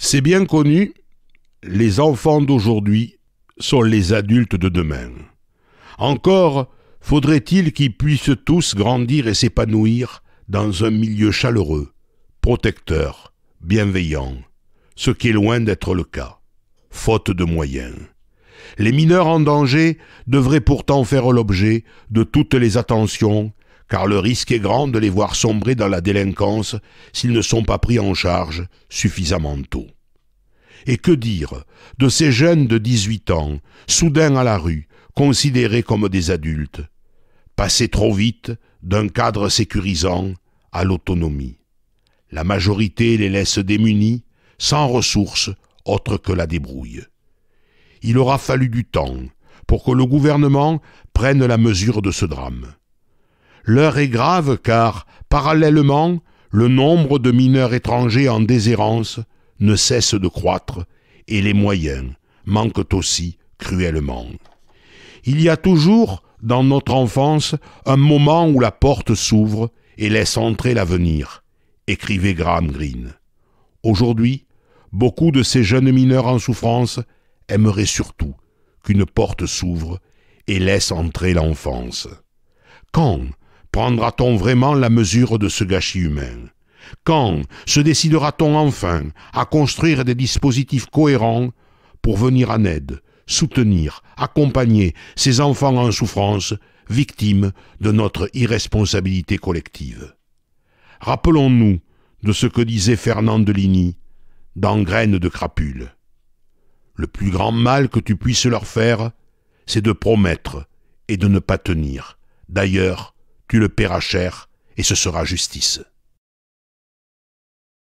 C'est bien connu, les enfants d'aujourd'hui sont les adultes de demain. Encore faudrait-il qu'ils puissent tous grandir et s'épanouir dans un milieu chaleureux, protecteur, bienveillant, ce qui est loin d'être le cas, faute de moyens. Les mineurs en danger devraient pourtant faire l'objet de toutes les attentions car le risque est grand de les voir sombrer dans la délinquance s'ils ne sont pas pris en charge suffisamment tôt. Et que dire de ces jeunes de 18 ans, soudain à la rue, considérés comme des adultes, passés trop vite d'un cadre sécurisant à l'autonomie. La majorité les laisse démunis, sans ressources autres que la débrouille. Il aura fallu du temps pour que le gouvernement prenne la mesure de ce drame. L'heure est grave car, parallèlement, le nombre de mineurs étrangers en déshérence ne cesse de croître et les moyens manquent aussi cruellement. Il y a toujours, dans notre enfance, un moment où la porte s'ouvre et laisse entrer l'avenir, écrivait Graham Greene. Aujourd'hui, beaucoup de ces jeunes mineurs en souffrance aimeraient surtout qu'une porte s'ouvre et laisse entrer l'enfance. Quand Prendra-t-on vraiment la mesure de ce gâchis humain Quand se décidera-t-on enfin à construire des dispositifs cohérents pour venir en aide, soutenir, accompagner ces enfants en souffrance, victimes de notre irresponsabilité collective Rappelons-nous de ce que disait Fernand Deligny dans Graines de crapule. Le plus grand mal que tu puisses leur faire, c'est de promettre et de ne pas tenir. D'ailleurs, tu le paieras cher, et ce sera justice.